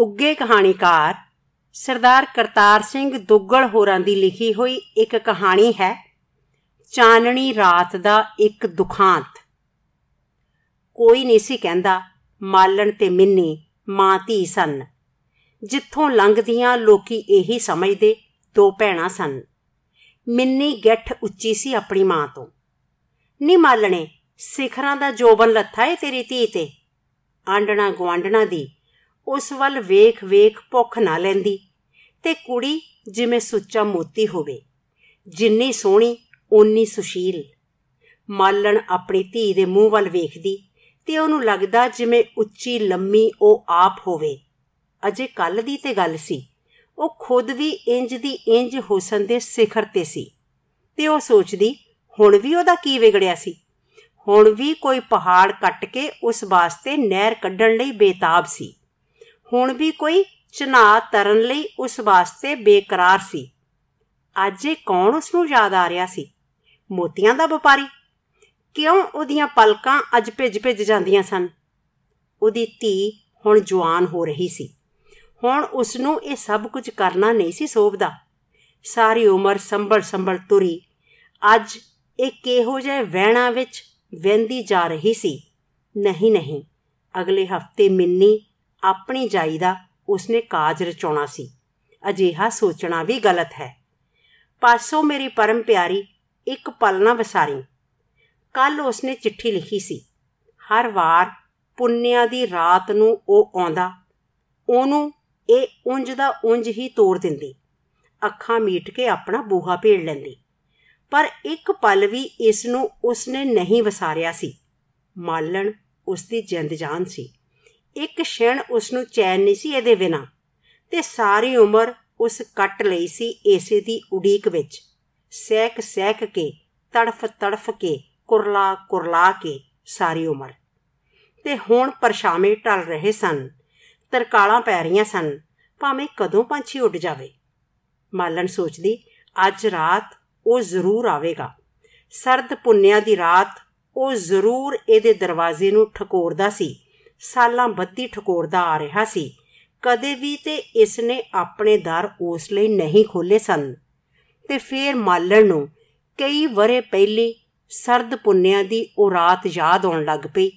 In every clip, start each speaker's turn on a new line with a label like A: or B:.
A: ਉੱਗੇ ਕਹਾਣੀਕਾਰ ਸਰਦਾਰ ਕਰਤਾਰ ਸਿੰਘ ਦੁੱਗਲ ਹੋਰਾਂ ਦੀ ਲਿਖੀ ਹੋਈ ਇੱਕ ਕਹਾਣੀ ਹੈ ਚਾਨਣੀ ਰਾਤ ਦਾ ਇੱਕ ਦੁਖਾਂਤ ਕੋਈ ਨਹੀਂ ਸੀ ਕਹਿੰਦਾ ਮਾਲਣ ਤੇ ਮਿੰਨੀ ਮਾਂ ਧੀ ਸਨ ਜਿੱਥੋਂ ਲੰਘਦੀਆਂ ਲੋਕੀ ਇਹੀ ਸਮਝਦੇ ਦੋ ਭੈਣਾਂ ਸਨ ਮਿੰਨੀ ਗੱਠ ਉੱਚੀ ਸੀ ਆਪਣੀ ਮਾਂ ਤੋਂ ਨੀ ਮਾਲਣੇ ਸਿਖਰਾਂ ਦਾ ਜੋਬਨ ਲੱਥਾ ਏ ਤੇਰੀ ਧੀ ਤੇ ਆਂਡਣਾ ਗਵਾਂਡਣਾ ਦੀ ਉਸ ਵੱਲ ਵੇਖ-ਵੇਖ ਭੁੱਖ ਨਾ ਲੈਂਦੀ ਤੇ ਕੁੜੀ ਜਿਵੇਂ ਸੁੱਚਾ ਮੋਤੀ ਹੋਵੇ ਜਿੰਨੀ ਸੋਹਣੀ ਓਨੀ ਸੁਸ਼ੀਲ ਮਾਲਣ ਆਪਣੀ ਧੀ ਦੇ ਮੂੰਹ ਵੱਲ ਵੇਖਦੀ ਤੇ ਉਹਨੂੰ ਲੱਗਦਾ ਜਿਵੇਂ ਉੱਚੀ ਲੰਮੀ ਉਹ ਆਪ ਹੋਵੇ ਅਜੇ ਕੱਲ ਦੀ ਤੇ ਗੱਲ ਸੀ ਉਹ ਖੁਦ ਵੀ ਇੰਜ ਦੀ ਇੰਜ ਹੁਸਨ ਦੇ ਸਿਖਰ ਤੇ ਸੀ ਤੇ ਉਹ ਸੋਚਦੀ ਹੁਣ ਵੀ ਉਹਦਾ ਕੀ ਵਿਗੜਿਆ ਸੀ ਹੁਣ ਵੀ ਕੋਈ ਪਹਾੜ ਕੱਟ ਕੇ ਉਸ ਵਾਸਤੇ ਨਹਿਰ ਕੱਢਣ ਲਈ ਬੇਤਾਬ ਸੀ ਹੁਣ ਵੀ ਕੋਈ ਚਨਾ ਤਰਨ ਲਈ ਉਸ ਵਾਸਤੇ ਬੇਕਰਾਰ ਸੀ ਅੱਜ ਇਹ ਕੌਣ ਉਸ ਨੂੰ ਯਾਦ ਆ ਰਿਹਾ ਸੀ ਮੋਤੀਆਂ ਦਾ ਵਪਾਰੀ ਕਿਉਂ ਉਹਦੀਆਂ ਪਲਕਾਂ ਅੱਜ ਭਿੱਜ-ਭਿੱਜ ਜਾਂਦੀਆਂ ਸਨ ਉਹਦੀ ਧੀ ਹੁਣ ਜਵਾਨ ਹੋ ਰਹੀ ਸੀ ਹੁਣ ਉਸ ਨੂੰ ਇਹ ਸਭ ਕੁਝ ਕਰਨਾ ਨਹੀਂ ਸੀ ਸੋਭਦਾ ਸਾਰੀ ਉਮਰ ਸੰਭਲ-ਸੰਭਲ ਤੁਰੀ ਅੱਜ ਇਹ ਕਿਹੋ ਜਿਹੇ ਵਹਿਣਾ ਵਿੱਚ ਵਹਿੰਦੀ ਜਾ ਰਹੀ ਸੀ ਨਹੀਂ ਨਹੀਂ ਅਗਲੇ ਹਫਤੇ ਮਿੰਨੀ ਆਪਣੀ ਜਾਈ ਦਾ ਉਸਨੇ ਕਾਜ ਰਚਾਉਣਾ ਸੀ ਅਜਿਹਾ ਸੋਚਣਾ ਵੀ ਗਲਤ ਹੈ ਪਾਸੋਂ ਮੇਰੀ ਪਰਮ ਪਿਆਰੀ ਇੱਕ ਪਲ ਨਾ ਵਿਸਾਰੀ ਕੱਲ ਉਸਨੇ ਚਿੱਠੀ ਲਿਖੀ ਸੀ ਹਰ ਵਾਰ ਪੁੰਨਿਆ ਦੀ ਰਾਤ ਨੂੰ ਉਹ ਆਉਂਦਾ ਉਹਨੂੰ ਇਹ ਉਂਝ ਦਾ ਉਂਝ ਹੀ ਤੋੜ ਦਿੰਦੀ ਅੱਖਾਂ ਮੀਟ ਕੇ ਆਪਣਾ ਬੂਹਾ ਭੇੜ ਲੈਂਦੀ ਪਰ ਇੱਕ ਪਲ ਵੀ ਇਸ ਨੂੰ ਉਸਨੇ ਨਹੀਂ ਵਿਸਾਰਿਆ ਸੀ ਮਾਲਣ ਉਸ ਦੀ ਜਿੰਦ ਜਾਨ ਸੀ ਇੱਕ ਛਿਣ ਉਸ ਨੂੰ ਚੈਨ ਨਹੀਂ ਸੀ ਇਹਦੇ ਬਿਨਾ ਤੇ ਸਾਰੀ ਉਮਰ ਉਸ ਕੱਟ ਲਈ ਸੀ ਏਸੇ ਦੀ ਉਡੀਕ ਵਿੱਚ ਸਹਿਕ ਸਹਿਕ ਕੇ ਤੜਫ ਤੜਫ ਕੇ ਕੁਰਲਾ ਕੁਰਲਾ ਕੇ ਸਾਰੀ ਉਮਰ ਤੇ ਹੁਣ ਪਰਸ਼ਾਵੇਂ ਟਲ ਰਹੇ ਸਨ ਤਰਕਾਲਾਂ ਪੈ ਰਹੀਆਂ ਸਨ ਭਾਵੇਂ ਕਦੋਂ ਪੰਛੀ ਉੱਡ ਜਾਵੇ ਮਾਲਣ ਸੋਚਦੀ ਅੱਜ ਰਾਤ ਉਹ ਜ਼ਰੂਰ ਆਵੇਗਾ ਸਰਦ ਪੁੰਨਿਆ ਦੀ ਰਾਤ ਉਹ ਜ਼ਰੂਰ ਇਹਦੇ ਦਰਵਾਜ਼ੇ ਨੂੰ ਠਕੋਰਦਾ ਸੀ ਸਾਲਾਂ ਬੱਤੀ ਠਕੋਰਦਾ ਆ ਰਿਹਾ ਸੀ ਕਦੇ ਵੀ ਤੇ ਇਸ ਨੇ ਆਪਣੇ ਦਰ ਉਸ ਲਈ ਨਹੀਂ ਖੋਲੇ ਸਨ ਤੇ ਫੇਰ ਮਾਲਣ ਨੂੰ ਕਈ ਵਰੇ ਪਹਿਲੀ ਸਰਦ ਪੁੰਨਿਆ ਦੀ ਉਹ ਰਾਤ ਯਾਦ ਆਉਣ ਲੱਗ ਪਈ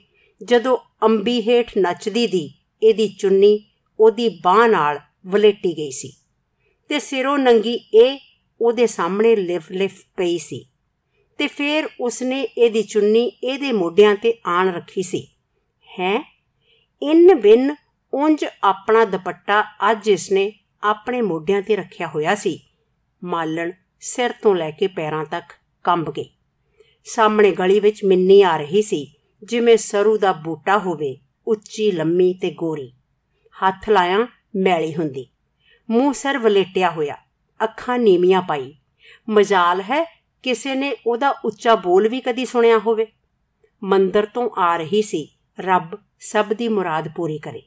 A: ਜਦੋਂ ਅੰਬੀ ਹੇਠ ਨੱਚਦੀ ਦੀ ਇਹਦੀ ਚੁੰਨੀ ਉਹਦੀ ਬਾਹ ਨਾਲ ਵਲੇਟੀ ਗਈ ਸੀ ਤੇ ਸਿਰੋਂ ਨੰਗੀ ਇਹ ਉਹਦੇ ਸਾਹਮਣੇ ਲਿਫ ਲਿਫ ਪਈ ਸੀ ਤੇ ਫੇਰ ਉਸਨੇ ਇਹਦੀ ਚੁੰਨੀ ਇਹਦੇ ਮੋਢਿਆਂ ਤੇ ਆਣ ਰੱਖੀ ਸੀ ਹੈ ਇਨ ਬਿਨ ਉਂਝ ਆਪਣਾ ਦੁਪੱਟਾ ਅੱਜ ਇਸਨੇ ਆਪਣੇ ਮੋਢਿਆਂ ਤੇ ਰੱਖਿਆ ਹੋਇਆ ਸੀ ਮਾਲਣ ਸਿਰ ਤੋਂ ਲੈ ਕੇ ਪੈਰਾਂ ਤੱਕ ਕੰਬ ਗਈ ਸਾਹਮਣੇ ਗਲੀ ਵਿੱਚ ਮਿੰਨੀ ਆ ਰਹੀ ਸੀ ਜਿਵੇਂ ਸਰੂ ਦਾ ਬੂਟਾ ਹੋਵੇ ਉੱਚੀ ਲੰਮੀ ਤੇ ਗੋਰੀ ਹੱਥ ਲਾਇਆ ਮੈਲੀ ਹੁੰਦੀ ਮੂੰਹ ਸਰ ਵਲੇਟਿਆ ਹੋਇਆ ਅੱਖਾਂ ਨੀਵੀਆਂ ਪਾਈ ਮਜਾਲ ਹੈ ਕਿਸੇ ਨੇ ਉਹਦਾ ਉੱਚਾ ਬੋਲ ਵੀ ਕਦੀ ਸੁਣਿਆ ਹੋਵੇ ਮੰਦਰ ਤੋਂ ਆ ਰਹੀ ਸੀ ਰੱਬ ਸਭ ਦੀ ਮੁਰਾਦ ਪੂਰੀ ਕਰੇ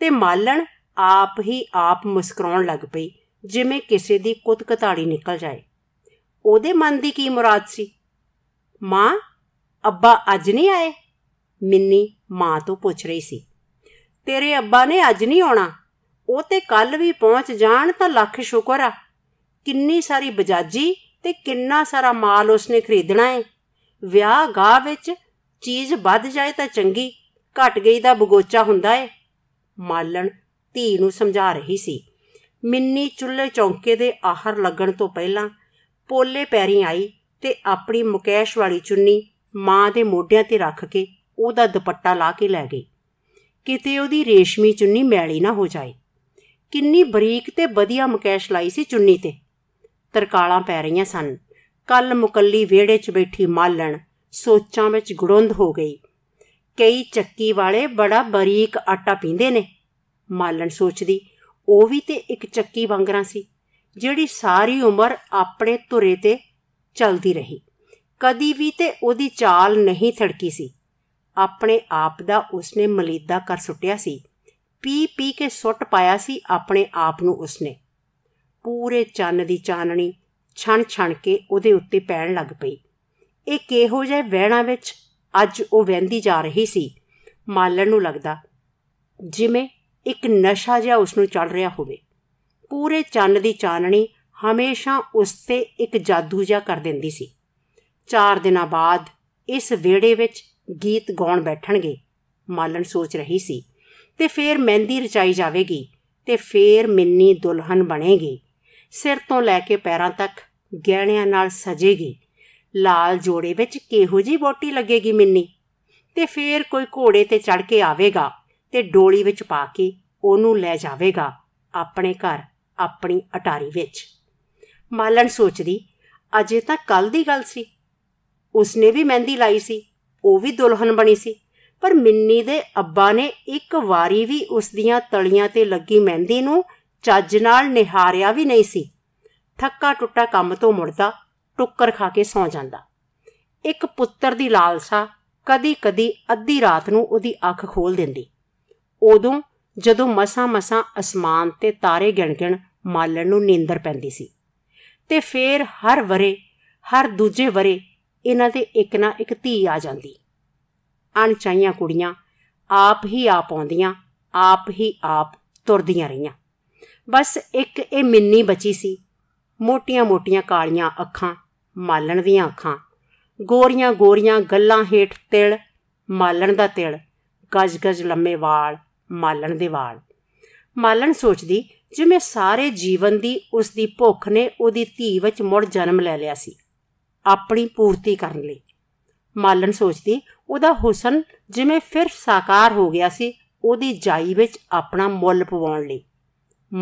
A: ਤੇ ਮਾਲਣ ਆਪ ਹੀ ਆਪ ਮੁਸਕਰਾਉਣ ਲੱਗ ਪਈ ਜਿਵੇਂ ਕਿਸੇ ਦੀ ਕੁਤਕਤਾੜੀ ਨਿਕਲ ਜਾਏ ਉਹਦੇ ਮਨ ਦੀ ਕੀ ਮੁਰਾਦ ਸੀ ਮਾਂ ਅੱਬਾ ਅੱਜ ਨਹੀਂ ਆਏ ਮਿੰਨੀ ਮਾਂ ਤੋਂ ਪੁੱਛ ਰਹੀ ਸੀ ਤੇਰੇ ਅੱਬਾ ਨੇ ਅੱਜ ਨਹੀਂ ਆਉਣਾ ਉਹ ਤੇ ਕੱਲ ਵੀ ਪਹੁੰਚ ਜਾਣ ਤਾਂ ਲੱਖ ਸ਼ੁਕਰ ਆ ਕਿੰਨੀ ਸਾਰੀ ਬਜਾਜੀ ਤੇ ਕਿੰਨਾ ਸਾਰਾ ਮਾਲ ਉਸਨੇ ਖਰੀਦਣਾ ਹੈ ਵਿਆਹ ਗਾਹ ਵਿੱਚ ਚੀਜ਼ ਵੱਧ ਜਾਏ ਤਾਂ ਚੰਗੀ ਘਟ ਗਈ ਦਾ ਬਗੋਚਾ ਹੁੰਦਾ ਏ ਮਾਲਣ ਧੀ ਨੂੰ ਸਮਝਾ ਰਹੀ ਸੀ ਮਿੰਨੀ ਚੁੱਲ੍ਹੇ ਚੌਂਕੇ ਦੇ ਆਹਰ ਲੱਗਣ ਤੋਂ ਪਹਿਲਾਂ ਪੋਲੇ ਪੈਰੀ ਆਈ ਤੇ ਆਪਣੀ ਮੁਕੇਸ਼ ਵਾਲੀ ਚੁੰਨੀ ਮਾਂ ਦੇ ਮੋਢਿਆਂ ਤੇ ਰੱਖ ਕੇ ਉਹਦਾ ਦੁਪੱਟਾ ਲਾ ਕੇ ਲੈ ਗਈ ਕਿਤੇ ਉਹਦੀ ਰੇਸ਼ਮੀ ਚੁੰਨੀ ਮੈਲੀ ਨਾ ਹੋ ਜਾਏ ਕਿੰਨੀ ਬਰੀਕ ਤੇ ਵਧੀਆ ਮੁਕੇਸ਼ ਲਾਈ ਸੀ ਚੁੰਨੀ ਤੇ ਤਰਕਾਲਾਂ ਪੈ ਰਹੀਆਂ ਸਨ ਕੱਲ ਮੁਕੱਲੀ ਵਿਹੜੇ 'ਚ ਬੈਠੀ ਮਾਲਣ ਸੋਚਾਂ ਵਿੱਚ ਗੁਰੰਧ ਹੋ ਗਈ ਕਈ ਚੱਕੀ ਵਾਲੇ ਬੜਾ ਬਰੀਕ ਆਟਾ ਪੀਂਦੇ ਨੇ ਮਾਲਣ ਸੋਚਦੀ ਉਹ ਵੀ ਤੇ ਇੱਕ ਚੱਕੀ ਵਾਂਗਰਾ ਸੀ ਜਿਹੜੀ ਸਾਰੀ ਉਮਰ ਆਪਣੇ ਧੁਰੇ ਤੇ ਚਲਦੀ ਰਹੀ ਕਦੀ ਵੀ ਤੇ ਉਹਦੀ ਚਾਲ ਨਹੀਂ ਥੜਕੀ ਸੀ ਆਪਣੇ ਆਪ ਦਾ ਉਸਨੇ ਮਲੀਦਾ ਕਰ ਸੁੱਟਿਆ ਸੀ ਪੀ ਪੀ ਕੇ ਸੁੱਟ ਪਾਇਆ ਸੀ ਆਪਣੇ ਆਪ ਨੂੰ ਉਸਨੇ ਪੂਰੇ ਚੰਨ ਦੀ ਚਾਨਣੀ ਛਣ ਛਣ ਕੇ ਉਹਦੇ ਉੱਤੇ ਪੈਣ ਲੱਗ ਪਈ ਇਹ ਕਿਹੋ ਜਿਹਾ ਵਹਿਣਾ ਵਿੱਚ ਅੱਜ ਉਹ ਵਹਿੰਦੀ ਜਾ ਰਹੀ ਸੀ ਮਾਲਣ ਨੂੰ ਲੱਗਦਾ ਜਿਵੇਂ ਇੱਕ ਨਸ਼ਾ ਜਿਹਾ ਉਸ ਨੂੰ ਚੜ ਰਿਹਾ ਹੋਵੇ ਪੂਰੇ ਚੰਨ ਦੀ ਚਾਨਣੀ ਹਮੇਸ਼ਾ ਉਸ ਤੇ ਇੱਕ ਜਾਦੂ ਜਿਹਾ ਕਰ ਦਿੰਦੀ ਸੀ ਚਾਰ ਦਿਨਾਂ ਬਾਅਦ ਇਸ ਵਿਹੜੇ ਵਿੱਚ ਗੀਤ ਗਾਉਣ ਬੈਠਣਗੇ ਮਾਲਣ ਸੋਚ ਰਹੀ ਸੀ ਤੇ ਫੇਰ ਮਹਿੰਦੀ ਰਚਾਈ ਜਾਵੇਗੀ ਤੇ ਫੇਰ ਮਿੰਨੀ ਦੁਲਹਨ ਬਣੇਗੀ ਸਿਰ ਤੋਂ ਲੈ ਕੇ ਪੈਰਾਂ ਤੱਕ ਗਹਿਣਿਆਂ ਨਾਲ ਸਜੇਗੀ ਲਾਲ ਜੋੜੇ ਵਿੱਚ ਕਿਹੋ ਜੀ ਬੋਟੀ ਲੱਗੇਗੀ ਮਿੰਨੀ ਤੇ ਫੇਰ ਕੋਈ ਘੋੜੇ ਤੇ ਚੜ ਕੇ ਆਵੇਗਾ ਤੇ ਡੋਲੀ ਵਿੱਚ ਪਾ ਕੇ ਉਹਨੂੰ ਲੈ ਜਾਵੇਗਾ ਆਪਣੇ ਘਰ ਆਪਣੀ ਅਟਾਰੀ ਵਿੱਚ ਮਾਲਣ ਸੋਚਦੀ ਅਜੇ ਤਾਂ ਕੱਲ ਦੀ ਗੱਲ ਸੀ ਉਸਨੇ ਵੀ ਮਹਿੰਦੀ ਲਾਈ ਸੀ ਉਹ ਵੀ ਦੁਲਹਨ ਬਣੀ ਸੀ ਪਰ ਮਿੰਨੀ ਦੇ ਅੱਬਾ ਨੇ ਇੱਕ ਵਾਰੀ ਵੀ ਉਸ ਦੀਆਂ ਤਲੀਆਂ ਤੇ ਲੱਗੀ ਮਹਿੰਦੀ ਨੂੰ ਚੱਜ ਨਾਲ ਨਿਹਾਰਿਆ ਵੀ ਨਹੀਂ ਸੀ ਥੱਕਾ ਟੁੱਟਾ ਕੰਮ ਤੋਂ ਮੁੜਦਾ ਟੁੱਕਰ ਖਾ ਕੇ ਸੌ ਜਾਂਦਾ ਇੱਕ ਪੁੱਤਰ ਦੀ ਲਾਲਸਾ ਕਦੀ-ਕਦੀ ਅੱਧੀ ਰਾਤ ਨੂੰ ਉਹਦੀ ਅੱਖ ਖੋਲ ਦਿੰਦੀ ਉਦੋਂ ਜਦੋਂ ਮਸਾ-ਮਸਾ ਅਸਮਾਨ ਤੇ ਤਾਰੇ ਗਿਣ-ਗਿਣ ਮਾਲਣ ਨੂੰ ਨੀਂਦਰ ਪੈਂਦੀ ਸੀ ਤੇ ਫੇਰ ਹਰ ਵਰੇ ਹਰ ਦੂਜੇ ਵਰੇ ਇਹਨਾਂ ਦੇ ਇੱਕ ਨਾ ਇੱਕ ਧੀ ਆ ਜਾਂਦੀ ਅਣਚਾਹੀਆਂ ਕੁੜੀਆਂ ਆਪ ਹੀ ਆਪ ਆਉਂਦੀਆਂ ਆਪ ਹੀ ਆਪ ਤੁਰਦੀਆਂ ਰਹੀਆਂ ਬਸ ਇੱਕ ਇਹ ਮਿੰਨੀ ਬਚੀ ਸੀ ਮੋਟੀਆਂ-ਮੋਟੀਆਂ ਕਾਲੀਆਂ ਅੱਖਾਂ ਮਾਲਣ ਦੀਆਂ ਅੱਖਾਂ ਗੋਰੀਆਂ ਗੋਰੀਆਂ ਗੱਲਾਂ ਹੇਠ ਤਿਲ ਮਾਲਣ ਦਾ ਤਿਲ ਗਜ ਗਜ ਲੰਮੇ ਵਾਲ ਮਾਲਣ ਦੇ ਵਾਲ ਮਾਲਣ ਸੋਚਦੀ ਜਿਵੇਂ ਸਾਰੇ ਜੀਵਨ ਦੀ ਉਸ ਦੀ ਭੁੱਖ ਨੇ ਉਹਦੀ ਧੀ ਵਿੱਚ ਮੁੜ ਜਨਮ ਲੈ ਲਿਆ ਸੀ ਆਪਣੀ ਪੂਰਤੀ ਕਰਨ ਲਈ ਮਾਲਣ ਸੋਚਦੀ ਉਹਦਾ ਹੁਸਨ ਜਿਵੇਂ ਫਿਰ ਸਾਕਾਰ ਹੋ ਗਿਆ ਸੀ ਉਹਦੀ ਜਾਈ ਵਿੱਚ ਆਪਣਾ ਮੁੱਲ ਪਵਾਉਣ ਲਈ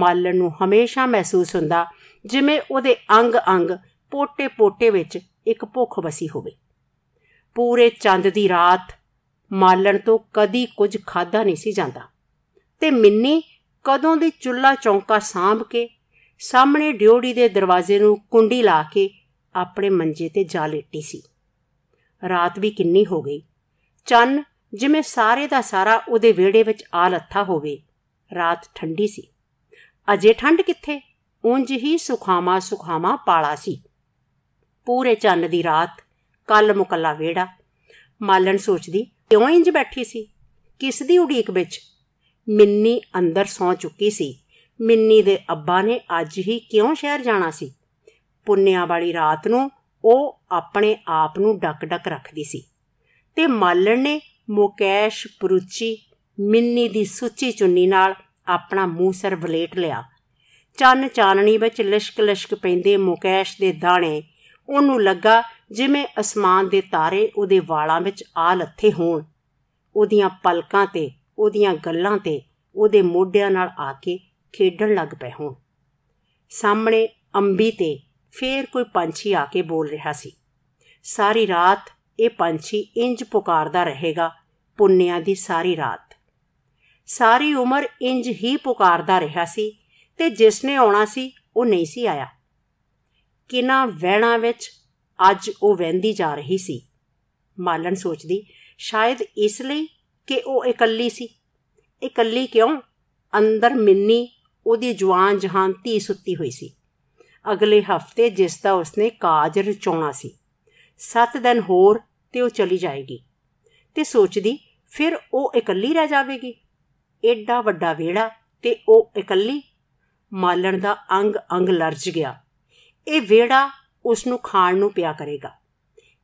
A: ਮਾਲਣ ਨੂੰ ਹਮੇਸ਼ਾ ਮਹਿਸੂਸ ਹੁੰਦਾ ਜਿਵੇਂ ਉਹਦੇ ਅੰਗ ਅੰਗ ਪੋਟੇ-ਪੋਟੇ ਵਿੱਚ ਇੱਕ ਭੁੱਖ ਵਸੀ ਹੋਵੇ ਪੂਰੇ ਚੰਦ ਦੀ ਰਾਤ ਮਾਲਣ ਤੋਂ ਕਦੀ ਕੁਝ ਖਾਦਾ ਨਹੀਂ ਸੀ ਜਾਂਦਾ ਤੇ ਮਿੰਨੀ ਕਦੋਂ ਦੀ ਚੁੱਲਾ ਚੌਂਕਾ ਸਾਂਭ ਕੇ ਸਾਹਮਣੇ ਡਿਓੜੀ ਦੇ ਦਰਵਾਜ਼ੇ ਨੂੰ ਕੁੰਡੀ ਲਾ ਕੇ ਆਪਣੇ ਮੰਜੇ ਤੇ ਜਾ ਲੇਟੀ ਸੀ ਰਾਤ ਵੀ ਕਿੰਨੀ ਹੋ ਗਈ ਚੰਨ ਜਿਵੇਂ ਸਾਰੇ ਦਾ ਸਾਰਾ ਉਹਦੇ ਵਿਹੜੇ ਵਿੱਚ ਆ ਲੱਥਾ ਹੋਵੇ ਰਾਤ ਠੰਡੀ ਸੀ ਅਜੇ ਠੰਡ ਕਿੱਥੇ ਉਂਝ ਹੀ ਸੁਖਾਵਾ ਸੁਖਾਵਾ ਪਾਲਾ ਸੀ ਪੂਰੇ ਚੰਨ ਦੀ ਰਾਤ ਕੱਲ ਮੁਕੱਲਾ ਵੇੜਾ ਮਾਲਣ ਸੋਚਦੀ ਕਿਉਂ ਇੰਜ ਬੈਠੀ ਸੀ ਕਿਸ ਦੀ ਉਡੀਕ ਵਿੱਚ ਮਿੰਨੀ ਅੰਦਰ ਸੌ ਚੁੱਕੀ ਸੀ ਮਿੰਨੀ ਦੇ ਅੱਬਾ ਨੇ ਅੱਜ ਹੀ ਕਿਉਂ ਸ਼ਹਿਰ ਜਾਣਾ ਸੀ ਪੁੰਨਿਆ ਵਾਲੀ ਰਾਤ ਨੂੰ ਉਹ ਆਪਣੇ ਆਪ ਨੂੰ ਡੱਕ-ਡੱਕ ਰੱਖਦੀ ਸੀ ਤੇ ਮਾਲਣ ਨੇ ਮੁਕੇਸ਼ ਪੁਰੂਚੀ ਮਿੰਨੀ ਦੀ ਸੁੱਚੀ ਚੁੰਨੀ ਨਾਲ ਆਪਣਾ ਮੂੰਹ ਸਰ ਬਲੇਟ ਲਿਆ ਚੰਨ ਚਾਨਣੀ ਵਿੱਚ ਲਿਸ਼ਕ ਲਿਸ਼ਕ ਪੈਂਦੇ ਮੁਕੇਸ਼ ਦੇ ਦਾਣੇ ਉਹਨੂੰ ਲੱਗਾ ਜਿਵੇਂ ਅਸਮਾਨ ਦੇ ਤਾਰੇ ਉਹਦੇ ਵਾਲਾਂ ਵਿੱਚ ਆ ਲੱਥੇ ਹੋਣ ਉਹਦੀਆਂ ਪਲਕਾਂ ਤੇ ਉਹਦੀਆਂ ਗੱਲਾਂ ਤੇ ਉਹਦੇ ਮੋਢਿਆਂ ਨਾਲ ਆ ਕੇ ਖੇਡਣ ਲੱਗ ਪਏ ਹੋਣ ਸਾਹਮਣੇ ਅੰਬੀ ਤੇ ਫੇਰ ਕੋਈ ਪੰਛੀ ਆ ਕੇ ਬੋਲ ਰਿਹਾ ਸੀ ਸਾਰੀ ਰਾਤ ਇਹ ਪੰਛੀ ਇੰਜ ਪੁਕਾਰਦਾ ਰਹੇਗਾ ਪੁੰਨਿਆਂ ਦੀ ਸਾਰੀ ਰਾਤ ਸਾਰੀ ਉਮਰ ਇੰਜ ਹੀ ਪੁਕਾਰਦਾ ਰਿਹਾ ਸੀ ਤੇ ਜਿਸ ਨੇ ਆਉਣਾ ਸੀ ਉਹ ਨਹੀਂ ਸੀ ਆਇਆ ਕਿਨਾਂ ਵਹਿਣਾ ਵਿੱਚ ਅੱਜ ਉਹ ਵਹਿੰਦੀ ਜਾ ਰਹੀ ਸੀ ਮਾਲਣ ਸੋਚਦੀ ਸ਼ਾਇਦ ਇਸ ਲਈ ਕਿ ਉਹ ਇਕੱਲੀ ਸੀ ਇਕੱਲੀ ਕਿਉਂ ਅੰਦਰ ਮਿੰਨੀ ਉਹਦੀ ਜਵਾਨ ਜਹਾਨ ਧੀ ਸੁੱਤੀ ਹੋਈ ਸੀ ਅਗਲੇ ਹਫਤੇ ਜਿਸ ਦਾ ਉਸਨੇ ਕਾਜ ਰਚਾਉਣਾ ਸੀ 7 ਦਿਨ ਹੋਰ ਤੇ ਉਹ ਚਲੀ ਜਾਏਗੀ ਤੇ ਸੋਚਦੀ ਫਿਰ ਉਹ ਇਕੱਲੀ ਰਹਿ ਜਾਵੇਗੀ ਐਡਾ ਵੱਡਾ ਵਿਹੜਾ ਤੇ ਉਹ ਇਕੱਲੀ ਮਾਲਣ ਦਾ ਅੰਗ ਅੰਗ ਲਰਜ ਗਿਆ ਇਹ ਵੇੜਾ ਉਸ ਨੂੰ ਖਾਣ ਨੂੰ ਪਿਆ ਕਰੇਗਾ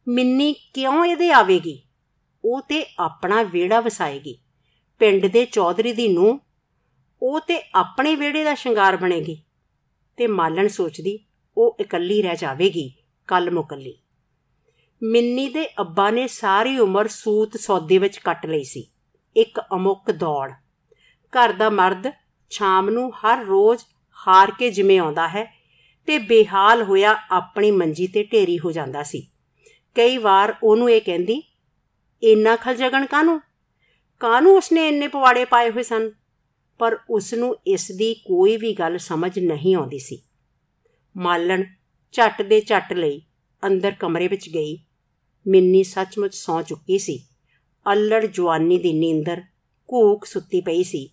A: ਮਿੰਨੀ ਕਿਉਂ ਇਹਦੇ ਆਵੇਗੀ ਉਹ ਤੇ ਆਪਣਾ ਵੇੜਾ ਵਸਾਏਗੀ ਪਿੰਡ ਦੇ ਚੌਧਰੀ ਦੀ ਨੂੰ ਉਹ ਤੇ ਆਪਣੇ ਵੇੜੇ ਦਾ ਸ਼ਿੰਗਾਰ ਬਣੇਗੀ ਤੇ ਮਾਲਣ ਸੋਚਦੀ ਉਹ ਇਕੱਲੀ ਰਹਿ ਜਾਵੇਗੀ ਕੱਲ ਮੁਕੱਲੀ ਮਿੰਨੀ ਦੇ ਅੱਬਾ ਨੇ ਸਾਰੀ ਉਮਰ ਸੂਤ ਸੌਦੇ ਵਿੱਚ ਕੱਟ ਲਈ ਸੀ ਇੱਕ ਅਮੁੱਕ ਦੌੜ ਘਰ ਦਾ ਮਰਦ ਸ਼ਾਮ ਨੂੰ ਹਰ ਰੋਜ਼ ਹਾਰ ਕੇ ਜਿਵੇਂ ਆਉਂਦਾ ਹੈ ਤੇ ਬੇਹਾਲ ਹੋਇਆ ਆਪਣੀ ਮੰਜੀ ਤੇ ਢੇਰੀ ਹੋ ਜਾਂਦਾ ਸੀ ਕਈ ਵਾਰ ਉਹਨੂੰ ਇਹ ਕਹਿੰਦੀ ਇੰਨਾ ਖਲਜਗਣ ਕਾਨੂੰ ਕਾਨੂੰ ਉਸਨੇ ਇੰਨੇ ਪਵਾੜੇ ਪਾਏ ਹੋਏ ਸਨ ਪਰ ਉਸ ਨੂੰ ਇਸ ਦੀ ਕੋਈ ਵੀ ਗੱਲ ਸਮਝ ਨਹੀਂ ਆਉਂਦੀ ਸੀ ਮਾਲਣ ਝੱਟ ਦੇ ਝੱਟ ਲਈ ਅੰਦਰ ਕਮਰੇ ਵਿੱਚ ਗਈ ਮਿੰਨੀ ਸੱਚਮੁੱਚ ਸੌ ਚੁੱਕੀ ਸੀ ਅਲੜ ਜਵਾਨੀ ਦੀ ਨੀਂਦਰ ਕੂਕ ਸੁੱਤੀ ਪਈ ਸੀ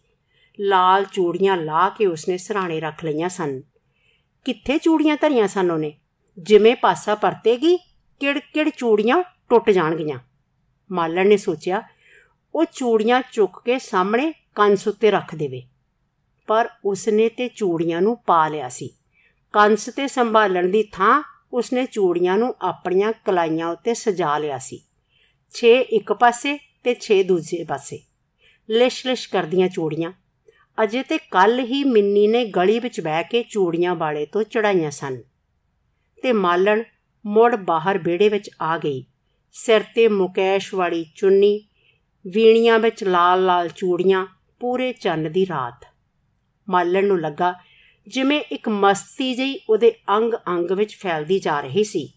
A: ਲਾਲ ਚੂੜੀਆਂ ਲਾ ਕੇ ਉਸਨੇ ਸਰਾਣੇ ਰੱਖ ਲਈਆਂ ਸਨ ਕਿੱਥੇ ਚੂੜੀਆਂ ਧਰੀਆਂ ਸਨ ਉਹਨੇ ਜਿਵੇਂ ਪਾਸਾ ਪਰਤੇਗੀ ਕਿੜ-ਕਿੜ ਚੂੜੀਆਂ ਟੁੱਟ ਜਾਣਗੀਆਂ ਮਾਲਣ ਨੇ ਸੋਚਿਆ ਉਹ ਚੂੜੀਆਂ ਚੁੱਕ ਕੇ ਸਾਹਮਣੇ ਕੰਸ ਉੱਤੇ ਰੱਖ ਦੇਵੇ ਪਰ ਉਸਨੇ ਤੇ ਚੂੜੀਆਂ ਨੂੰ ਪਾ ਲਿਆ ਸੀ ਕੰਸ ਤੇ ਸੰਭਾਲਣ ਦੀ ਥਾਂ ਉਸਨੇ ਚੂੜੀਆਂ ਨੂੰ ਆਪਣੀਆਂ ਕਲਾਈਆਂ ਉੱਤੇ ਸਜਾ ਲਿਆ ਸੀ 6 ਇੱਕ ਪਾਸੇ ਤੇ 6 ਦੂਜੇ ਪਾਸੇ ਲਿਸ਼-ਲਿਸ਼ ਕਰਦੀਆਂ ਚੂੜੀਆਂ ਅਜੇ ਤੇ ਕੱਲ ਹੀ ਮਿੰਨੀ ਨੇ ਗਲੀ ਵਿੱਚ ਬਹਿ ਕੇ ਚੂੜੀਆਂ ਵਾਲੇ ਤੋਂ ਚੜਾਈਆਂ ਸਨ ਤੇ ਮਾਲਣ ਮੋੜ ਬਾਹਰ ਬੇੜੇ ਵਿੱਚ ਆ ਗਈ ਸਿਰ ਤੇ ਮੁਕੇਸ਼ ਵਾਲੀ ਚੁੰਨੀ ਵੀਣੀਆਂ ਵਿੱਚ ਲਾਲ-ਲਾਲ ਚੂੜੀਆਂ ਪੂਰੇ ਚੰਨ ਦੀ ਰਾਤ ਮਾਲਣ ਨੂੰ ਲੱਗਾ ਜਿਵੇਂ ਇੱਕ ਮਸਤੀ ਜਿਹੀ ਉਹਦੇ ਅੰਗ-ਅੰਗ ਵਿੱਚ ਫੈਲਦੀ ਜਾ ਰਹੀ ਸੀ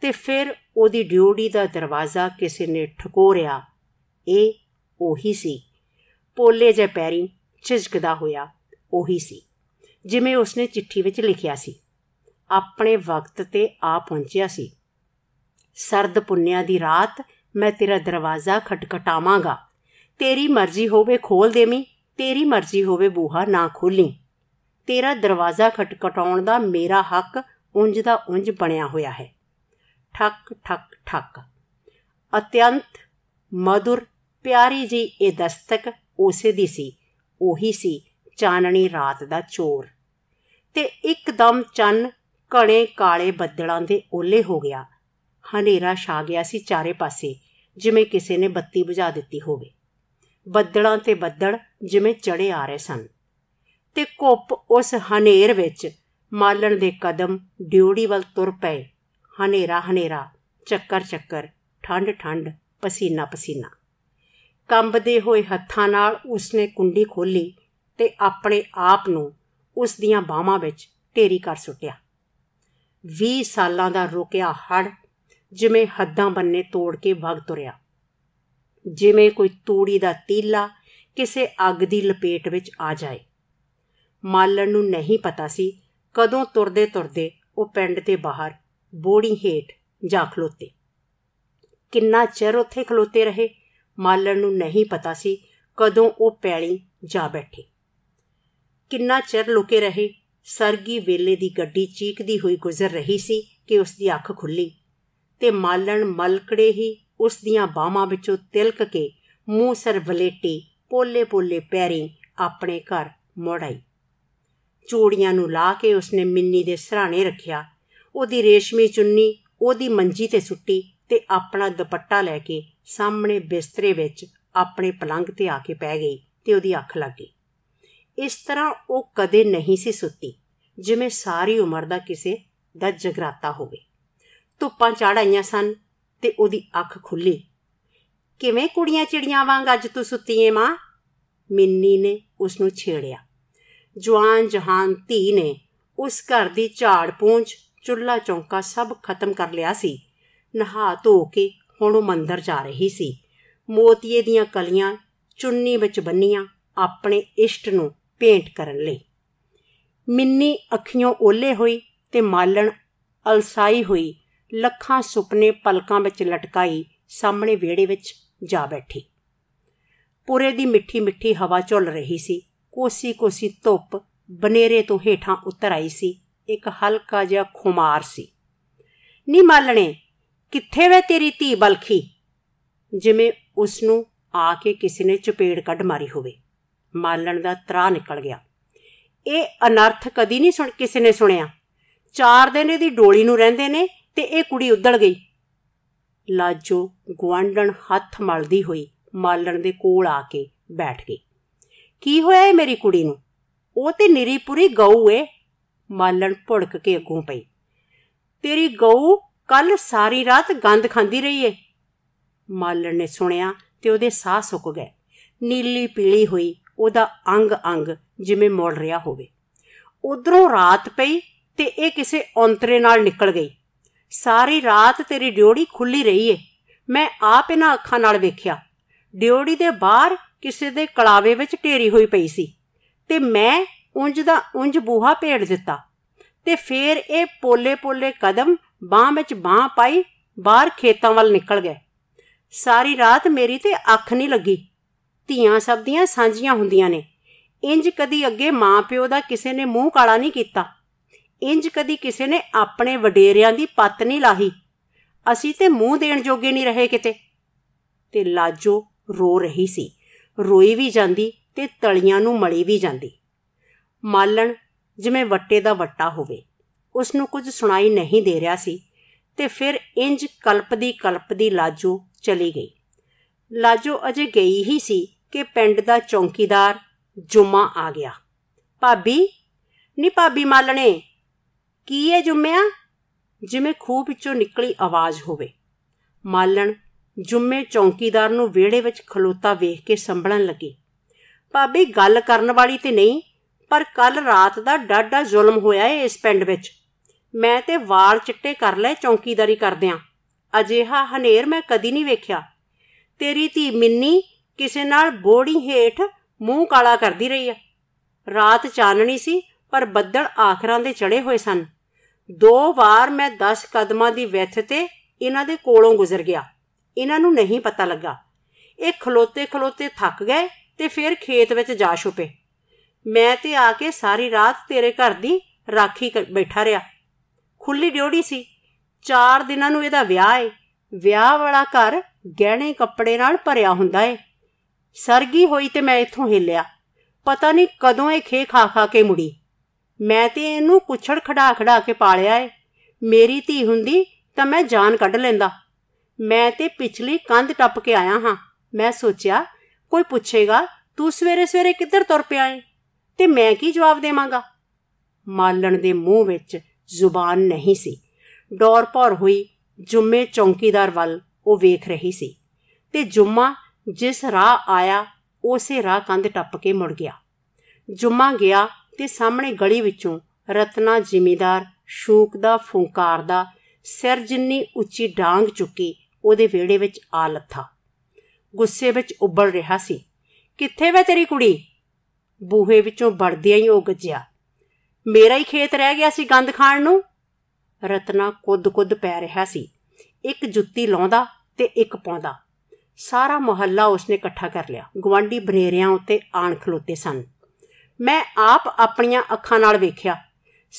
A: ਤੇ ਫਿਰ ਉਹਦੀ ਡਿਊਟੀ ਦਾ ਦਰਵਾਜ਼ਾ ਕਿਸੇ ਨੇ ਠਕੋਰਿਆ ਇਹ ਉਹੀ ਸੀ ਪੋਲੇ ਜੇ ਪੈਰੀ ਝਿਜਕਦਾ ਹੋਇਆ ਉਹੀ ਸੀ ਜਿਵੇਂ ਉਸਨੇ ਚਿੱਠੀ ਵਿੱਚ ਲਿਖਿਆ ਸੀ ਆਪਣੇ ਵਕਤ ਤੇ ਆ ਪਹੁੰਚਿਆ ਸੀ ਸਰਦ ਪੁੰਨਿਆ ਦੀ ਰਾਤ ਮੈਂ ਤੇਰਾ ਦਰਵਾਜ਼ਾ ਖਟਖਟਾਵਾਂਗਾ ਤੇਰੀ ਮਰਜ਼ੀ ਹੋਵੇ ਖੋਲ ਦੇਵੀਂ ਤੇਰੀ ਮਰਜ਼ੀ ਹੋਵੇ ਬੂਹਾ ਨਾ ਖੋਲੀ ਤੇਰਾ ਦਰਵਾਜ਼ਾ ਖਟਖਟਾਉਣ ਦਾ ਮੇਰਾ ਹੱਕ ਉੰਜ ਦਾ ਉੰਜ ਬਣਿਆ ਹੋਇਆ ਹੈ ਠਕ ਠਕ ਠਕ ਅਤਿਅੰਤ ਮధుਰ ਪਿਆਰੀ ਜੀ ਇਹ ਦਸਤਕ ਉਸੇ ਦੀ ਸੀ ਉਹੀ ਸੀ ਚਾਨਣੀ ਰਾਤ ਦਾ ਚੋਰ ਤੇ ਇੱਕਦਮ ਚੰਨ ਕਣੇ ਕਾਲੇ ਬੱਦਲਾਂ ਦੇ ਓਲੇ ਹੋ ਗਿਆ ਹਨੇਰਾ ਛਾ ਗਿਆ ਸੀ ਚਾਰੇ ਪਾਸੇ ਜਿਵੇਂ ਕਿਸੇ ਨੇ ਬੱਤੀ ਬੁਝਾ ਦਿੱਤੀ ਹੋਵੇ ਬੱਦਲਾਂ ਤੇ ਬੱਦਲ ਜਿਵੇਂ ਚੜੇ ਆ ਰਹੇ ਸਨ ਤੇ ਕੁੱਪ ਉਸ ਹਨੇਰ ਵਿੱਚ ਮਾਲਣ ਦੇ ਕਦਮ ਡਿਊੜੀ ਵੱਲ ਤੁਰ ਪਏ ਹਨੇਰਾ ਹਨੇਰਾ ਚੱਕਰ ਚੱਕਰ ਠੰਡ ਠੰਡ ਪਸੀਨਾ ਪਸੀਨਾ ਕੰਬਦੇ ਹੋਏ ਹੱਥਾਂ ਨਾਲ ਉਸਨੇ ਕੁੰਡੀ ਖੋਲੀ ਤੇ ਆਪਣੇ ਆਪ ਨੂੰ ਉਸ ਦੀਆਂ ਬਾਹਾਂ ਵਿੱਚ ਢੇਰੀ ਕਰ ਸੁੱਟਿਆ 20 ਸਾਲਾਂ ਦਾ ਰੁਕਿਆ ਹੜ ਜਿਵੇਂ ਹੱਦਾਂ ਬੰਨੇ ਤੋੜ ਕੇ ਵਗ ਤੁਰਿਆ ਜਿਵੇਂ ਕੋਈ ਤੂੜੀ ਦਾ ਤੀਲਾ ਕਿਸੇ ਅੱਗ ਦੀ ਲਪੇਟ ਵਿੱਚ ਆ ਜਾਏ ਮਾਲਣ ਨੂੰ ਨਹੀਂ ਪਤਾ ਸੀ ਕਦੋਂ ਤੁਰਦੇ ਤੁਰਦੇ ਉਹ ਪਿੰਡ ਦੇ ਬਾਹਰ ਬੋੜੀ ਹੇਠ ਜਾ ਖਲੋਤੇ ਕਿੰਨਾ ਚਿਰ ਉੱਥੇ ਖਲੋਤੇ ਰਹੇ ਮਾਲਣ ਨੂੰ ਨਹੀਂ ਪਤਾ ਸੀ ਕਦੋਂ ਉਹ ਪੈਣੀ ਜਾ ਬੈਠੀ ਕਿੰਨਾ ਚਿਰ ਲੁਕੇ ਰਹੇ ਸਰਗੀ ਵੇਲੇ ਦੀ ਗੱਡੀ ਚੀਕਦੀ ਹੋਈ ਗੁਜ਼ਰ ਰਹੀ ਸੀ ਕਿ ਉਸ ਦੀ ਅੱਖ ਖੁੱਲੀ ਤੇ ਮਾਲਣ ਮਲਕੜੇ ਹੀ ਉਸ ਦੀਆਂ ਬਾਹਾਂ ਵਿੱਚੋਂ ਤਿਲਕ ਕੇ ਮੂੰਹ ਸਰ ਬਲੇਟੀ ਪੋਲੇ-ਪੋਲੇ ਪੈਰੀ ਆਪਣੇ ਘਰ ਮੋੜਾਈ ਚੂੜੀਆਂ ਨੂੰ ਲਾ ਕੇ ਉਸਨੇ ਮਿੰਨੀ ਦੇ ਸਹਰਾਣੇ ਰੱਖਿਆ ਉਹਦੀ ਰੇਸ਼ਮੀ ਚੁੰਨੀ ਉਹਦੀ ਮੰਜੀ ਤੇ ਸੁੱਟੀ ਤੇ ਆਪਣਾ ਦੁਪੱਟਾ ਲੈ ਕੇ ਸਾਹਮਣੇ ਬਿਸਤਰੇ ਵਿੱਚ ਆਪਣੇ ਪਲੰਗ ਤੇ ਆ ਕੇ ਪੈ ਗਈ ਤੇ ਉਹਦੀ ਅੱਖ ਲੱਗ ਗਈ ਇਸ ਤਰ੍ਹਾਂ ਉਹ ਕਦੇ ਨਹੀਂ ਸੀ ਸੁੱਤੀ ਜਿਵੇਂ ਸਾਰੀ ਉਮਰ ਦਾ ਕਿਸੇ ਦਾ ਜਗਰਾਤਾ ਹੋਵੇ ਧੁੱਪਾਂ ਚੜਾਈਆਂ ਸਨ ਤੇ ਉਹਦੀ ਅੱਖ ਖੁੱਲੀ ਕਿਵੇਂ ਕੁੜੀਆਂ ਚਿੜੀਆਂ ਵਾਂਗ ਅੱਜ ਤੂੰ ਸੁੱਤੀ ਏ ਮਾਂ ਮਿੰਨੀ ਨੇ ਉਸ ਨੂੰ ਛੇੜਿਆ ਜਵਾਨ ਜਹਾਨ ਧੀ ਨੇ ਉਸ ਘਰ ਦੀ ਝਾੜ ਪੂੰਝ ਚੁੱਲ੍ਹਾ ਚੌਂਕਾ ਸਭ ਖਤਮ ਕਰ ਲਿਆ ਸੀ ਨਹਾ ਧੋ ਕੇ ਹੁਣ ਉਹ ਮੰਦਰ ਜਾ ਰਹੀ ਸੀ ਮੋਤੀਏ ਦੀਆਂ ਕਲੀਆਂ ਚੁੰਨੀ ਵਿੱਚ ਬੰਨੀਆਂ ਆਪਣੇ ਇਸ਼ਟ ਨੂੰ ਪੇਂਟ ਕਰਨ ਲਈ ਮਿੰਨੀ ਅੱਖੀਆਂ ਓਲੇ ਹੋਈ ਤੇ ਮਾਲਣ ਅਲਸਾਈ ਹੋਈ ਲੱਖਾਂ ਸੁਪਨੇ ਪਲਕਾਂ ਵਿੱਚ ਲਟਕਾਈ ਸਾਹਮਣੇ ਵਿਹੜੇ ਵਿੱਚ ਜਾ ਬੈਠੀ ਪੂਰੇ ਦੀ ਮਿੱਠੀ ਮਿੱਠੀ ਹਵਾ ਝੁੱਲ ਰਹੀ ਸੀ ਕੋਸੀ ਕੋਸੀ ਧੁੱਪ ਬਨੇਰੇ ਤੋਂ ਹੇਠਾਂ ਉਤਰ ਆਈ ਸੀ ਇੱਕ ਹਲਕਾ ਜਿਹਾ ਖੁਮਾਰ ਸੀ ਨੀ ਮਾਲਣੇ ਕਿੱਥੇ ਵੇ ਤੇਰੀ ਧੀ ਬਲਖੀ ਜਿਵੇਂ ਉਸ ਨੂੰ ਆ ਕੇ ਕਿਸੇ ਨੇ ਚਪੇੜ ਕੱਢ ਮਾਰੀ ਹੋਵੇ ਮਾਲਣ ਦਾ ਤਰਾ ਨਿਕਲ ਗਿਆ ਇਹ ਅਨਰਥ ਕਦੀ ਨਹੀਂ ਸੁਣ ਕਿਸੇ ਨੇ ਸੁਣਿਆ ਚਾਰ ਦਿਨ ਇਹਦੀ ਡੋਲੀ ਨੂੰ ਰਹਿੰਦੇ ਨੇ ਤੇ ਇਹ ਕੁੜੀ ਉੱਧੜ ਗਈ ਲਾਜੋ ਗਵਾਂਡਣ ਹੱਥ ਮਲਦੀ ਹੋਈ ਮਾਲਣ ਦੇ ਕੋਲ ਆ ਕੇ ਬੈਠ ਗਈ ਕੀ ਹੋਇਆ ਏ ਮੇਰੀ ਕੁੜੀ ਨੂੰ ਉਹ ਤੇ ਨਿਰੀਪੁਰੀ ਗਊ ਏ ਮਾਲਣ ਭੁੜਕ ਕੇ ਅੱਗੋਂ ਪਈ ਤੇਰੀ ਗਊ ਕੱਲ ਸਾਰੀ ਰਾਤ ਗੰਦ ਖਾਂਦੀ ਰਹੀ ਏ ਮਾਲਣ ਨੇ ਸੁਣਿਆ ਤੇ ਉਹਦੇ ਸਾਹ ਸੁੱਕ ਗਏ ਨੀਲੀ ਪੀਲੀ ਹੋਈ ਉਹਦਾ ਅੰਗ ਅੰਗ ਜਿਵੇਂ ਮੋੜ ਰਿਹਾ ਹੋਵੇ ਉਧਰੋਂ ਰਾਤ ਪਈ ਤੇ ਇਹ ਕਿਸੇ ਔਂਤਰੇ ਨਾਲ ਨਿਕਲ ਗਈ ਸਾਰੀ ਰਾਤ ਤੇਰੀ ਡਿਉੜੀ ਖੁੱਲੀ ਰਹੀ ਏ ਮੈਂ ਆਪ ਇਹਨਾਂ ਅੱਖਾਂ ਨਾਲ ਵੇਖਿਆ ਡਿਉੜੀ ਦੇ ਬਾਹਰ ਕਿਸੇ ਦੇ ਕਲਾਵੇ ਵਿੱਚ ਢੇਰੀ ਹੋਈ ਪਈ ਸੀ ਤੇ ਮੈਂ ਉਂਝ ਦਾ ਉਂਝ ਬੂਹਾ ਭੇੜ ਦਿੱਤਾ ਤੇ ਫੇਰ ਇਹ ਪੋਲੇ ਪੋਲੇ ਕਦਮ ਬਾਹ ਵਿੱਚ ਬਾਹ ਪਾਈ ਬਾਹਰ ਖੇਤਾਂ ਵੱਲ ਨਿਕਲ ਗਏ ਸਾਰੀ ਰਾਤ ਮੇਰੀ ਤੇ ਅੱਖ ਨਹੀਂ ਲੱਗੀ ਧੀਆਂ ਸਭ ਦੀਆਂ ਸਾਂਝੀਆਂ ਹੁੰਦੀਆਂ ਨੇ ਇੰਜ ਕਦੀ ਅੱਗੇ ਮਾਪਿਓ ਦਾ ਕਿਸੇ ਨੇ ਮੂੰਹ ਕਾਲਾ ਨਹੀਂ ਕੀਤਾ ਇੰਜ ਕਦੀ ਕਿਸੇ ਨੇ ਆਪਣੇ ਵਡੇਰਿਆਂ ਦੀ ਪੱਤ ਨਹੀਂ ਲਾਹੀ ਅਸੀਂ ਤੇ ਮੂੰਹ ਦੇਣ ਜੋਗੇ ਨਹੀਂ ਰਹੇ ਕਿਤੇ ਤੇ ਲਾਜੋ ਰੋ ਰਹੀ ਸੀ ਰੋਈ ਵੀ ਜਾਂਦੀ ਤੇ ਤਲੀਆਂ ਨੂੰ ਮਲੀ ਵੀ ਜਾਂਦੀ ਮਾਲਣ ਜਿਵੇਂ ਵੱਟੇ ਦਾ ਵੱਟਾ ਹੋਵੇ ਉਸ ਨੂੰ ਕੁਝ ਸੁਣਾਈ ਨਹੀਂ ਦੇ ਰਿਹਾ ਸੀ ਤੇ ਫਿਰ ਇੰਜ ਕਲਪਦੀ ਕਲਪਦੀ ਲਾਜੋ ਚਲੀ ਗਈ ਲਾਜੋ ਅਜੇ ਗਈ ਹੀ ਸੀ ਕਿ ਪਿੰਡ ਦਾ ਚੌਂਕੀਦਾਰ ਜੁਮਾ ਆ ਗਿਆ ਭਾਬੀ ਨੀ ਭਾਬੀ ਮਾਲਣੇ ਕੀ ਹੈ ਜੁਮਿਆ ਜਿਵੇਂ ਖੂਹ ਵਿੱਚੋਂ ਨਿਕਲੀ ਆਵਾਜ਼ ਹੋਵੇ ਮਾਲਣ ਜੁਮੇ ਚੌਂਕੀਦਾਰ ਨੂੰ ਵਿਹੜੇ ਵਿੱਚ ਖਲੋਤਾ ਵੇਖ ਕੇ ਸੰਭਲਣ ਲੱਗੀ ਭਾਬੀ ਗੱਲ ਕਰਨ ਵਾਲੀ ਤੇ ਨਹੀਂ ਪਰ ਕੱਲ ਰਾਤ ਦਾ ਡਾਡਾ ਜ਼ੁਲਮ ਹੋਇਆ ਏ ਇਸ ਪਿੰਡ ਵਿੱਚ ਮੈਂ ਤੇ ਵਾਲ ਚਿੱਟੇ ਕਰ ਲੈ ਚੌਂਕੀਦਾਰੀ ਕਰਦਿਆਂ ਅਜੇਹਾ ਹਨੇਰ ਮੈਂ ਕਦੀ ਨਹੀਂ ਵੇਖਿਆ ਤੇਰੀ ਧੀ ਮਿੰਨੀ ਕਿਸੇ ਨਾਲ ਬੋੜੀ ਹੇਠ ਮੂੰਹ ਕਾਲਾ ਕਰਦੀ ਰਹੀ ਆ ਰਾਤ ਚਾਨਣੀ ਸੀ ਪਰ ਬੱਦਲ ਆਖਰਾਂ ਦੇ ਚੜੇ ਹੋਏ ਸਨ ਦੋ ਵਾਰ ਮੈਂ 10 ਕਦਮਾਂ ਦੀ ਵਿੱਥ ਤੇ ਇਹਨਾਂ ਦੇ ਕੋਲੋਂ ਗੁਜ਼ਰ ਗਿਆ ਇਹਨਾਂ ਨੂੰ ਨਹੀਂ ਪਤਾ ਲੱਗਾ ਇਹ ਖਲੋਤੇ ਖਲੋਤੇ ਥੱਕ ਗਏ ਤੇ ਫਿਰ ਖੇਤ ਵਿੱਚ ਜਾ ਛੁਪੇ ਮੈਂ ਤੇ ਆ ਕੇ ਸਾਰੀ ਰਾਤ ਤੇਰੇ ਘਰ ਦੀ ਰਾਖੀ ਬੈਠਾ ਰਿਹਾ ਖੁੱਲੀ ਡਿਉੜੀ ਸੀ ਚਾਰ ਦਿਨਾਂ ਨੂੰ ਇਹਦਾ ਵਿਆਹ ਏ ਵਿਆਹ ਵਾਲਾ ਘਰ ਗਹਿਣੇ ਕੱਪੜੇ ਨਾਲ ਭਰਿਆ ਹੁੰਦਾ ਏ ਸਰਗੀ ਹੋਈ ਤੇ ਮੈਂ ਇੱਥੋਂ ਹਿੱਲਿਆ ਪਤਾ ਨਹੀਂ ਕਦੋਂ ਇਹ ਖੇ ਖਾ ਖਾ ਕੇ ਮੁੜੀ ਮੈਂ ਤੇ ਇਹਨੂੰ ਕੁਛੜ ਖੜਾ ਖੜਾ ਕੇ ਪਾਲਿਆ ਏ ਮੇਰੀ ਧੀ ਹੁੰਦੀ ਤਾਂ ਮੈਂ ਜਾਨ ਕੱਢ ਲੈਂਦਾ ਮੈਂ ਤੇ ਪਿਛਲੀ ਕੰਧ ਟੱਪ ਕੇ ਆਇਆ ਹਾਂ ਮੈਂ ਸੋਚਿਆ ਕੋਈ ਪੁੱਛੇਗਾ ਤੂੰ ਸਵੇਰੇ ਸਵੇਰੇ ਕਿੱਧਰ ਤੁਰ ਪਿਆ ਏ ਤੇ ਮੈਂ ਕੀ ਜਵਾਬ ਦੇਵਾਂਗਾ ਮਾਲਣ ਦੇ ਮੂੰਹ ਵਿੱਚ ਜ਼ੁਬਾਨ ਨਹੀਂ ਸੀ ਡੋਰ ਪਰ ਹੋਈ ਜੁੰਮੇ ਚੌਂਕੀਦਾਰ ਵੱਲ ਉਹ ਵੇਖ ਰਹੀ ਸੀ ਤੇ ਜੁੰਮਾ ਜਿਸ ਰਾਹ ਆਇਆ ਉਸੇ ਰਾਹ ਕੰਧ ਟੱਪ ਕੇ ਮੁੜ ਗਿਆ ਜੁੰਮਾ ਗਿਆ ਤੇ ਸਾਹਮਣੇ ਗਲੀ ਵਿੱਚੋਂ ਰਤਨਾ ਜ਼ਿਮੀਦਾਰ ਸ਼ੂਕ ਦਾ ਫੁੰਕਾਰ ਦਾ ਸਿਰ ਜਿੰਨੀ ਉੱਚੀ ਡਾਂਗ ਚੁੱਕੀ ਉਹਦੇ ਵਿਹੜੇ ਵਿੱਚ ਆ ਲੱਥਾ ਗੁੱਸੇ ਵਿੱਚ ਉੱਬਲ ਰਿਹਾ ਸੀ ਕਿੱਥੇ ਵੇ ਤੇਰੀ ਕੁੜੀ ਬੂਹੇ ਵਿੱਚੋਂ ਵੜਦਿਆਂ ਹੀ ਉਹ ਗੱਜਿਆ ਮੇਰਾ ਹੀ ਖੇਤ ਰਹਿ ਗਿਆ ਸੀ ਗੰਦ ਖਾਣ ਨੂੰ ਰਤਨਾ ਕੁੱਦ-ਕੁੱਦ ਪੈ ਰਿਹਾ ਸੀ ਇੱਕ ਜੁੱਤੀ ਲਾਉਂਦਾ ਤੇ ਇੱਕ ਪਾਉਂਦਾ ਸਾਰਾ ਮੁਹੱਲਾ ਉਸਨੇ ਇਕੱਠਾ ਕਰ ਲਿਆ ਗਵਾਂਢੀ ਬਨੇਰਿਆਂ ਉੱਤੇ ਆਣ ਖਲੋਤੇ ਸਨ ਮੈਂ ਆਪ ਆਪਣੀਆਂ ਅੱਖਾਂ ਨਾਲ ਵੇਖਿਆ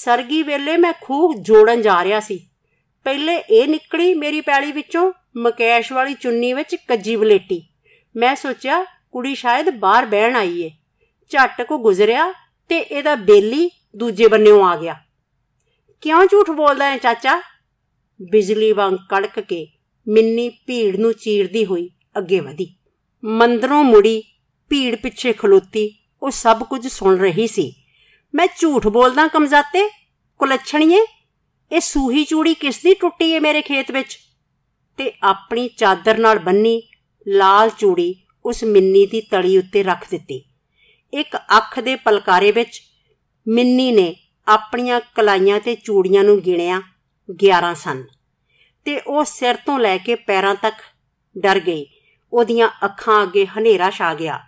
A: ਸਰਗੀ ਵੇਲੇ ਮੈਂ ਖੂਹ ਜੋੜਨ ਜਾ ਰਿਹਾ ਸੀ ਪਹਿਲੇ ਇਹ ਨਿਕਲੀ ਮੇਰੀ ਪੈਲੀ ਵਿੱਚੋਂ ਮਕੈਸ਼ ਵਾਲੀ ਚੁੰਨੀ ਵਿੱਚ ਕੱਜੀ ਬਲੇਟੀ ਮੈਂ ਸੋਚਿਆ ਕੁੜੀ ਸ਼ਾਇਦ ਬਾਹਰ ਬਹਿਣ ਆਈ ਏ ਝੱਟ ਕੋ ਗੁਜ਼ਰਿਆ ਤੇ ਇਹਦਾ ਬੇਲੀ ਦੂਜੇ ਬੰਨਿਓਂ ਆ ਗਿਆ ਕਿਉਂ ਝੂਠ ਬੋਲਦਾ ਹੈ ਚਾਚਾ ਬਿਜਲੀ ਵਾਂਗ ਕੜਕ ਕੇ ਮਿੰਨੀ ਭੀੜ ਨੂੰ چیرਦੀ ਹੋਈ ਅੱਗੇ ਵਧੀ ਮੰਦਰੋਂ ਮੁੜੀ ਭੀੜ ਪਿੱਛੇ ਖਲੋਤੀ ਉਹ ਸਭ ਕੁਝ ਸੁਣ ਰਹੀ ਸੀ ਮੈਂ ਝੂਠ ਬੋਲਦਾ ਕਮਜ਼ਾਤੇ ਕੁਲੱਛਣੀਏ ਇਹ ਸੂਹੀ ਚੂੜੀ ਕਿਸ ਦੀ ਟੁੱਟੀ ਏ ਮੇਰੇ ਖੇਤ ਵਿੱਚ ਤੇ ਆਪਣੀ ਚਾਦਰ ਨਾਲ ਬੰਨੀ ਲਾਲ ਚੂੜੀ ਉਸ ਮਿੰਨੀ ਦੀ ਤਲੀ ਉੱਤੇ ਰੱਖ ਦਿੱਤੀ ਇੱਕ ਅੱਖ ਦੇ ਪਲਕਾਰੇ ਵਿੱਚ ਮਿੰਨੀ ਨੇ ਆਪਣੀਆਂ ਕਲਾਈਆਂ ਤੇ ਚੂੜੀਆਂ ਨੂੰ ਗਿਣਿਆ 11 ਸਨ ਤੇ ਉਹ ਸਿਰ ਤੋਂ ਲੈ ਕੇ ਪੈਰਾਂ ਤੱਕ ਡਰ ਗਈ ਉਹਦੀਆਂ ਅੱਖਾਂ ਅੱਗੇ ਹਨੇਰਾ ਛਾ ਗਿਆ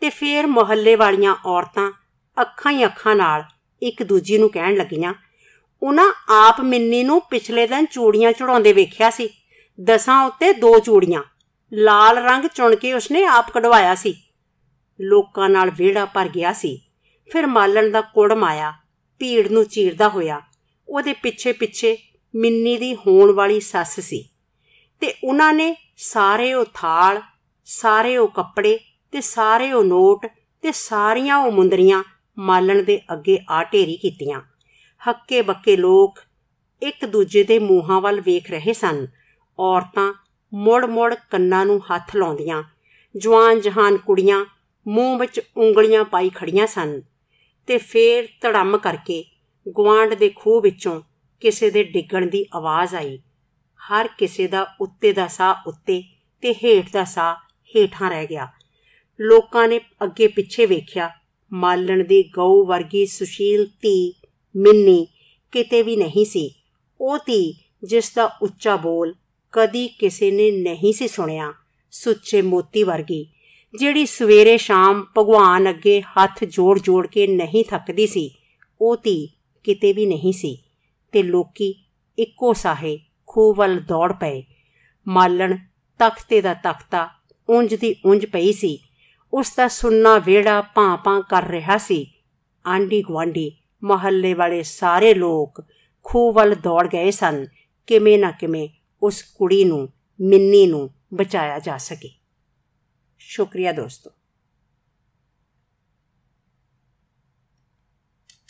A: ਤੇ ਫੇਰ ਮੁਹੱਲੇ ਵਾਲੀਆਂ ਔਰਤਾਂ ਅੱਖਾਂ ਹੀ ਅੱਖਾਂ ਨਾਲ ਇੱਕ ਦੂਜੀ ਨੂੰ ਕਹਿਣ ਲੱਗੀਆਂ ਉਹਨਾਂ ਆਪ ਮਿੰਨੀ ਨੂੰ ਪਿਛਲੇ ਦਿਨ ਚੂੜੀਆਂ ਚੜਾਉਂਦੇ ਵੇਖਿਆ ਸੀ ਦਸਾਂ ਉੱਤੇ ਦੋ ਚੂੜੀਆਂ ਲਾਲ ਰੰਗ ਚੁਣ ਕੇ ਉਸਨੇ ਆਪ ਕਢਵਾਇਆ ਸੀ ਲੋਕਾਂ ਨਾਲ ਵਿਹੜਾ ਭਰ ਗਿਆ ਸੀ ਫਿਰ ਮਾਲਣ ਦਾ ਕੋੜ ਆਇਆ ਭੀੜ ਨੂੰ ਚੀਰਦਾ ਹੋਇਆ ਉਹਦੇ ਪਿੱਛੇ-ਪਿੱਛੇ ਮਿੰਨੀ ਦੀ ਹੋਣ ਵਾਲੀ ਸੱਸ ਸੀ ਤੇ ਉਹਨਾਂ ਨੇ ਸਾਰੇ ਉਹ ਥਾਲ ਸਾਰੇ ਉਹ ਕੱਪੜੇ ਤੇ ਸਾਰੇ ਉਹ ਨੋਟ ਤੇ ਸਾਰੀਆਂ ਉਹ ਮੁੰਦਰੀਆਂ ਮਾਲਣ ਦੇ ਅੱਗੇ ਆ ਢੇਰੀ ਕੀਤੀਆਂ ਹੱਕੇ ਬੱਕੇ ਲੋਕ ਇੱਕ ਦੂਜੇ ਦੇ ਮੂੰਹਾਂ ਵੱਲ ਵੇਖ ਰਹੇ ਸਨ ਔਰਤਾਂ ਮੋੜ-ਮੋੜ ਕੰਨਾਂ ਨੂੰ ਹੱਥ ਲਾਉਂਦੀਆਂ ਜਵਾਨ ਜਹਾਨ ਕੁੜੀਆਂ ਮੂੰਹ ਵਿੱਚ ਉਂਗਲੀਆਂ ਪਾਈ ਖੜੀਆਂ ਸਨ ਤੇ ਫੇਰ ਧੜਮ ਕਰਕੇ ਗਵਾਂਡ ਦੇ ਖੂਹ ਵਿੱਚੋਂ ਕਿਸੇ ਦੇ ਡਿੱਗਣ ਦੀ ਆਵਾਜ਼ ਆਈ ਹਰ ਕਿਸੇ ਦਾ ਉੱਤੇ ਦਾ ਸਾਹ ਉੱਤੇ ਤੇ ਹੇਠ ਦਾ ਸਾਹ ਹੇਠਾਂ ਰਹਿ ਗਿਆ ਲੋਕਾਂ ਨੇ ਅੱਗੇ ਪਿੱਛੇ ਵੇਖਿਆ ਮਾਲਣ ਦੀ ਗਊ ਵਰਗੀ ਸੁਸ਼ੀਲ ਧੀ ਮਿੰਨੀ ਕਿਤੇ ਵੀ ਨਹੀਂ ਸੀ ਉਹ ਧੀ ਜਿਸ ਦਾ ਉੱਚਾ ਬੋਲ ਕਦੀ ਕਿਸੇ ਨੇ ਨਹੀਂ ਸੀ ਸੁਣਿਆ ਸੁੱਚੇ ਮੋਤੀ ਵਰਗੀ ਜਿਹੜੀ ਸਵੇਰੇ ਸ਼ਾਮ ਭਗਵਾਨ ਅੱਗੇ ਹੱਥ ਜੋੜ-ਜੋੜ ਕੇ ਨਹੀਂ ਥੱਕਦੀ ਸੀ ਉਹ ਧੀ ਕਿਤੇ ਵੀ ਨਹੀਂ ਸੀ ਤੇ ਲੋਕੀ ਇੱਕੋ ਸਾਹੇ ਖੂਹ ਵੱਲ ਦੌੜ ਪਏ ਮਾਲਣ ਤਖਤੇ ਦਾ ਤਖਤਾ ਉਂਝ ਦੀ ਉਂਝ ਪਈ ਸੀ ਉਸ ਦਾ ਸੁੰਨਾ ਵੇੜਾ ਪਾਂ-ਪਾਂ ਕਰ ਰਿਹਾ ਸੀ ਆਂਡੀ ਗਵਾਂਡੀ ਮਹੱਲੇ ਵਾਲੇ ਸਾਰੇ ਲੋਕ ਖੂਹ ਵੱਲ ਦੌੜ ਗਏ ਸਨ ਕਿਵੇਂ ਨਾ ਕਿਵੇਂ ਉਸ ਕੁੜੀ ਨੂੰ ਮਿੰਨੀ ਨੂੰ ਬਚਾਇਆ ਜਾ ਸਕੇ ਸ਼ੁਕਰੀਆ ਦੋਸਤੋ